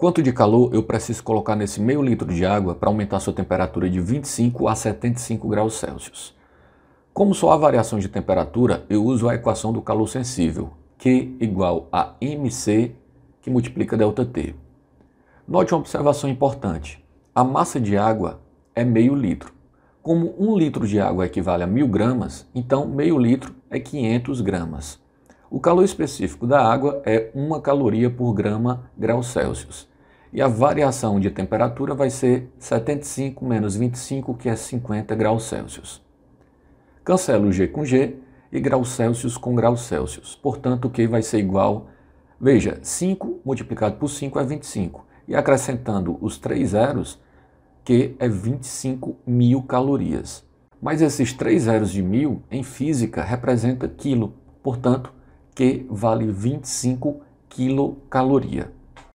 Quanto de calor eu preciso colocar nesse meio litro de água para aumentar sua temperatura de 25 a 75 graus Celsius? Como só há variação de temperatura, eu uso a equação do calor sensível, Q igual a MC, que multiplica ΔT. Note uma observação importante. A massa de água é meio litro. Como um litro de água equivale a mil gramas, então meio litro é 500 gramas. O calor específico da água é uma caloria por grama graus Celsius e a variação de temperatura vai ser 75 menos 25, que é 50 graus Celsius. Cancelo G com G e graus Celsius com graus Celsius. Portanto, Q vai ser igual, veja, 5 multiplicado por 5 é 25. E acrescentando os três zeros, Q é 25 mil calorias. Mas esses três zeros de mil, em física, representa quilo. Portanto, Q vale 25 quilocaloria.